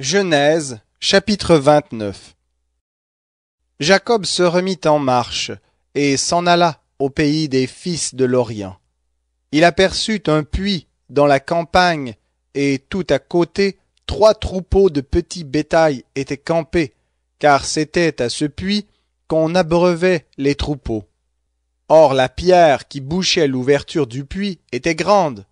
Genèse chapitre 29 Jacob se remit en marche et s'en alla au pays des fils de l'Orient. Il aperçut un puits dans la campagne et tout à côté trois troupeaux de petits bétails étaient campés, car c'était à ce puits qu'on abreuvait les troupeaux. Or la pierre qui bouchait l'ouverture du puits était grande.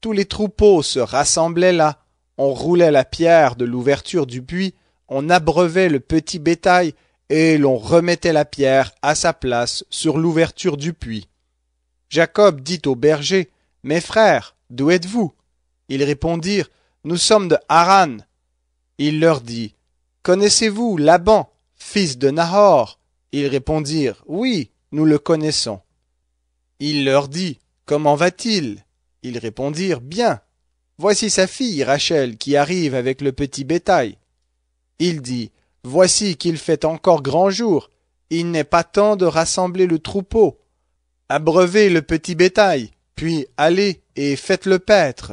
Tous les troupeaux se rassemblaient là, on roulait la pierre de l'ouverture du puits, on abreuvait le petit bétail, et l'on remettait la pierre à sa place sur l'ouverture du puits. Jacob dit au berger, Mes frères, d'où êtes-vous Ils répondirent, Nous sommes de Haran. Il leur dit, Connaissez-vous Laban, fils de Nahor Ils répondirent, Oui, nous le connaissons. Il leur dit, Comment va-t-il Ils répondirent, Bien. Voici sa fille Rachel qui arrive avec le petit bétail. Il dit, Voici qu'il fait encore grand jour, il n'est pas temps de rassembler le troupeau. Abreuvez le petit bétail, puis allez et faites-le paître.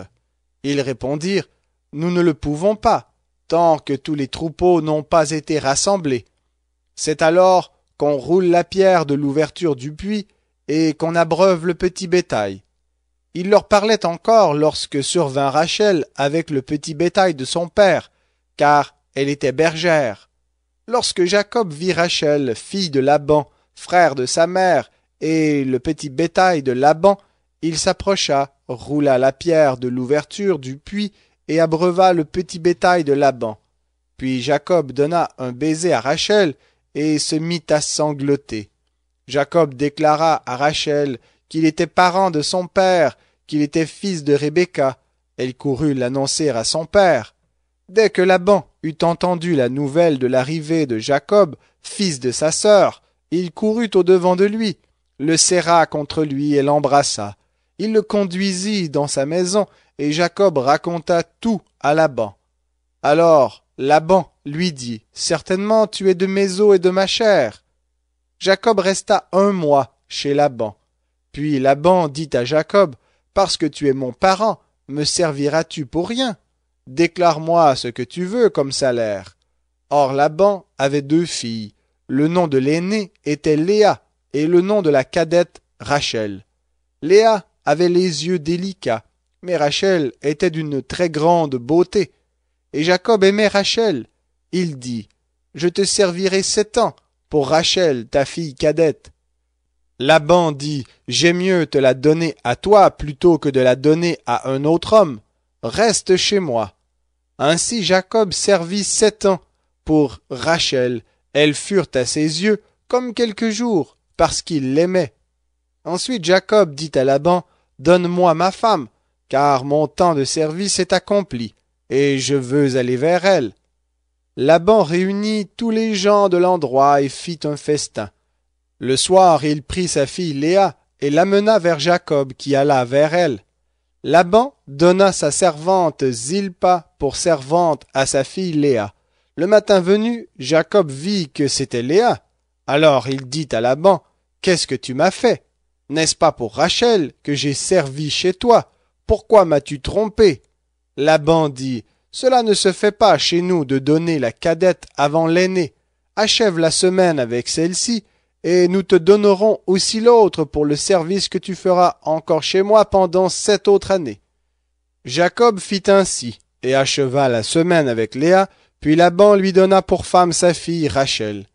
Ils répondirent, Nous ne le pouvons pas, tant que tous les troupeaux n'ont pas été rassemblés. C'est alors qu'on roule la pierre de l'ouverture du puits et qu'on abreuve le petit bétail. Il leur parlait encore lorsque survint Rachel avec le petit bétail de son père, car elle était bergère. Lorsque Jacob vit Rachel, fille de Laban, frère de sa mère, et le petit bétail de Laban, il s'approcha, roula la pierre de l'ouverture du puits et abreuva le petit bétail de Laban. Puis Jacob donna un baiser à Rachel et se mit à sangloter. Jacob déclara à Rachel qu'il était parent de son père, qu'il était fils de Rebecca. Elle courut l'annoncer à son père. Dès que Laban eut entendu la nouvelle de l'arrivée de Jacob, fils de sa sœur, il courut au devant de lui, le serra contre lui et l'embrassa. Il le conduisit dans sa maison, et Jacob raconta tout à Laban. Alors Laban lui dit, Certainement tu es de mes os et de ma chair. Jacob resta un mois chez Laban. Puis Laban dit à Jacob, Parce que tu es mon parent, me serviras-tu pour rien Déclare-moi ce que tu veux comme salaire. Or Laban avait deux filles. Le nom de l'aînée était Léa et le nom de la cadette Rachel. Léa avait les yeux délicats, mais Rachel était d'une très grande beauté. Et Jacob aimait Rachel. Il dit, Je te servirai sept ans pour Rachel, ta fille cadette. Laban dit J'ai mieux te la donner à toi plutôt que de la donner à un autre homme. Reste chez moi. Ainsi Jacob servit sept ans pour Rachel. Elles furent à ses yeux comme quelques jours, parce qu'il l'aimait. Ensuite Jacob dit à Laban Donne-moi ma femme, car mon temps de service est accompli, et je veux aller vers elle. Laban réunit tous les gens de l'endroit et fit un festin. Le soir, il prit sa fille Léa et l'amena vers Jacob qui alla vers elle. Laban donna sa servante Zilpa pour servante à sa fille Léa. Le matin venu, Jacob vit que c'était Léa. Alors il dit à Laban, Qu'est-ce que tu m'as fait N'est-ce pas pour Rachel que j'ai servi chez toi Pourquoi m'as-tu trompé Laban dit, Cela ne se fait pas chez nous de donner la cadette avant l'aînée. Achève la semaine avec celle-ci, et nous te donnerons aussi l'autre pour le service que tu feras encore chez moi pendant sept autres années. Jacob fit ainsi, et acheva la semaine avec Léa, puis Laban lui donna pour femme sa fille Rachel.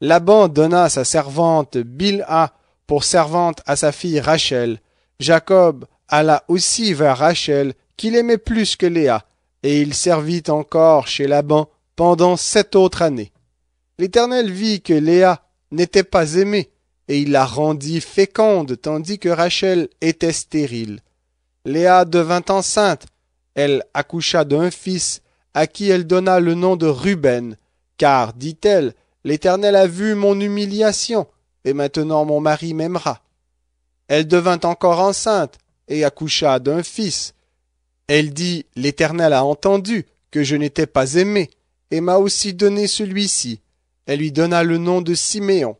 Laban donna sa servante Bilha pour servante à sa fille Rachel. Jacob alla aussi vers Rachel, qu'il aimait plus que Léa, et il servit encore chez Laban pendant sept autres années. L'Éternel vit que Léa n'était pas aimée, et il la rendit féconde, tandis que Rachel était stérile. Léa devint enceinte, elle accoucha d'un fils, à qui elle donna le nom de Ruben, car, dit-elle, l'Éternel a vu mon humiliation, et maintenant mon mari m'aimera. Elle devint encore enceinte, et accoucha d'un fils. Elle dit, L'Éternel a entendu que je n'étais pas aimée, et m'a aussi donné celui-ci. Elle lui donna le nom de Siméon.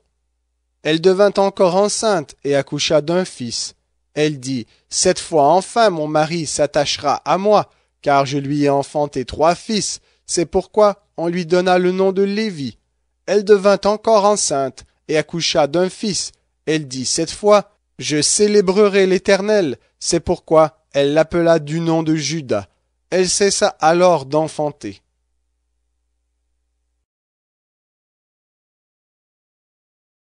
Elle devint encore enceinte et accoucha d'un fils. Elle dit, Cette fois enfin mon mari s'attachera à moi, car je lui ai enfanté trois fils. C'est pourquoi on lui donna le nom de Lévi. Elle devint encore enceinte et accoucha d'un fils. Elle dit, Cette fois, je célébrerai l'Éternel. C'est pourquoi elle l'appela du nom de Judas. Elle cessa alors d'enfanter.